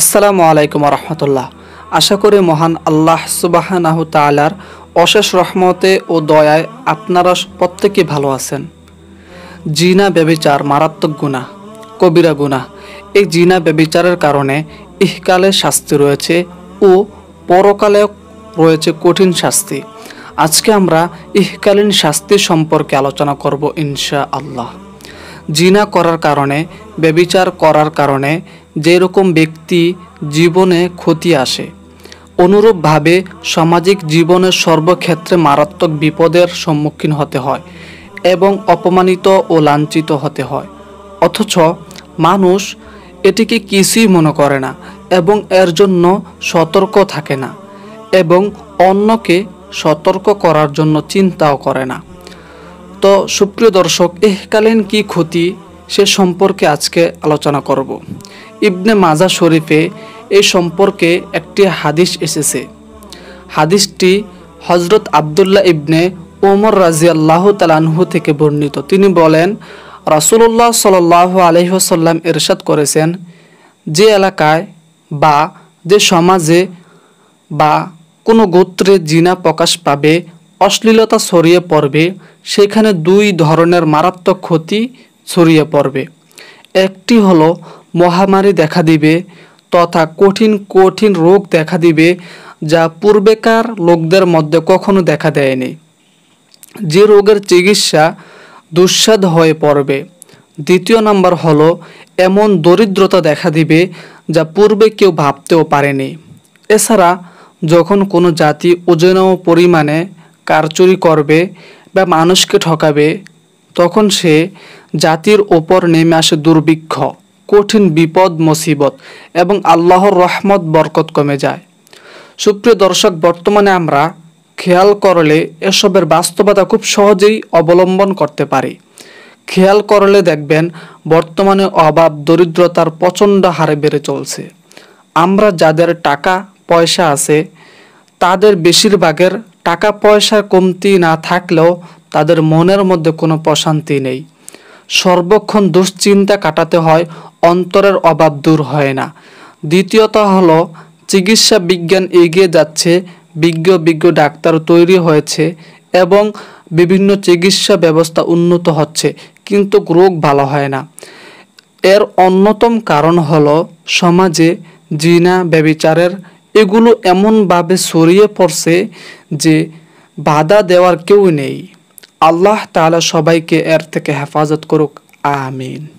আসসালামু আলাইকুম রহমতুল্লাহ আশা করি মহান আল্লাহ সুবাহানাহু তালার অশেষ রহমতে ও দয়ায় আপনারা প্রত্যেকে ভালো আছেন জিনা ব্যবিচার মারাত্মক গুণা কবিরা গুণা এই জিনা ব্যবিচারের কারণে ইহকালে শাস্তি রয়েছে ও পরকালে রয়েছে কঠিন শাস্তি আজকে আমরা ইহকালীন শাস্তি সম্পর্কে আলোচনা করব ইনশা আল্লাহ জিনা করার কারণে ব্যবিচার করার কারণে যেরকম ব্যক্তি জীবনে ক্ষতি আসে অনুরূপভাবে সামাজিক জীবনের সর্বক্ষেত্রে মারাত্মক বিপদের সম্মুখীন হতে হয় এবং অপমানিত ও লাঞ্ছিত হতে হয় অথচ মানুষ এটিকে কিছুই মনে করে না এবং এর জন্য সতর্ক থাকে না এবং অন্যকে সতর্ক করার জন্য চিন্তাও করে না তো সুপ্রিয় দর্শক এহকালীন কি ক্ষতি সে সম্পর্কে আজকে আলোচনা করব ইবনে মাজা শরীফে এই সম্পর্কে একটি হাদিস এসেছে হাদিসটি হজরত আবদুল্লাহ ইবনে ওমর রাজিয়াল্লাহ তালানহু থেকে বর্ণিত তিনি বলেন রাসুলুল্লাহ সাল্লাহ আলহিহসাল্লাম এরশাদ করেছেন যে এলাকায় বা যে সমাজে বা কোনো গোত্রে জিনা প্রকাশ পাবে অশ্লীলতা ছড়িয়ে পড়বে সেখানে দুই ধরনের মারাত্মক ক্ষতি ছড়িয়ে পড়বে একটি হলো মহামারী দেখা দিবে তথা কঠিন কঠিন রোগ দেখা দিবে যা পূর্বেকার লোকদের মধ্যে কখনো দেখা দেয়নি যে রোগের চিকিৎসা দুঃসাদ হয়ে পড়বে দ্বিতীয় নাম্বার হলো এমন দরিদ্রতা দেখা দিবে যা পূর্বে কেউ ভাবতেও পারেনি এছাড়া যখন কোনো জাতি ওজন পরিমাণে কারচুরি করবে বা মানুষকে ঠকাবে তখন সে জাতির ওপর নেমে আসে দুর্ভিক্ষ কঠিন বিপদ মুসিবত এবং আল্লাহর রহমত বরকত কমে যায় সুপ্রিয় দর্শক বর্তমানে আমরা খেয়াল করলে এসবের বাস্তবতা খুব সহজেই অবলম্বন করতে পারি খেয়াল করলে দেখবেন বর্তমানে অভাব দরিদ্রতার প্রচণ্ড হারে বেড়ে চলছে আমরা যাদের টাকা পয়সা আছে তাদের বেশিরভাগের টাকা পয়সা কমতি না থাকলেও তাদের মনের মধ্যে কোনো প্রশান্তি নেই সর্বক্ষণ দুশ্চিন্তা কাটাতে হয় অন্তরের অভাব দূর হয় না দ্বিতীয়ত হলো চিকিৎসা বিজ্ঞান এগিয়ে যাচ্ছে বিজ্ঞ বিজ্ঞ ডাক্তার তৈরি হয়েছে এবং বিভিন্ন চিকিৎসা ব্যবস্থা উন্নত হচ্ছে কিন্তু রোগ ভালো হয় না এর অন্যতম কারণ হলো সমাজে জিনা ব্যবিচারের এগুলো এমনভাবে ছড়িয়ে পড়ছে যে বাধা দেওয়ার কেউ নেই আল্লাহ তালা সবাইকে এর থেকে হেফাজত করুক আমিন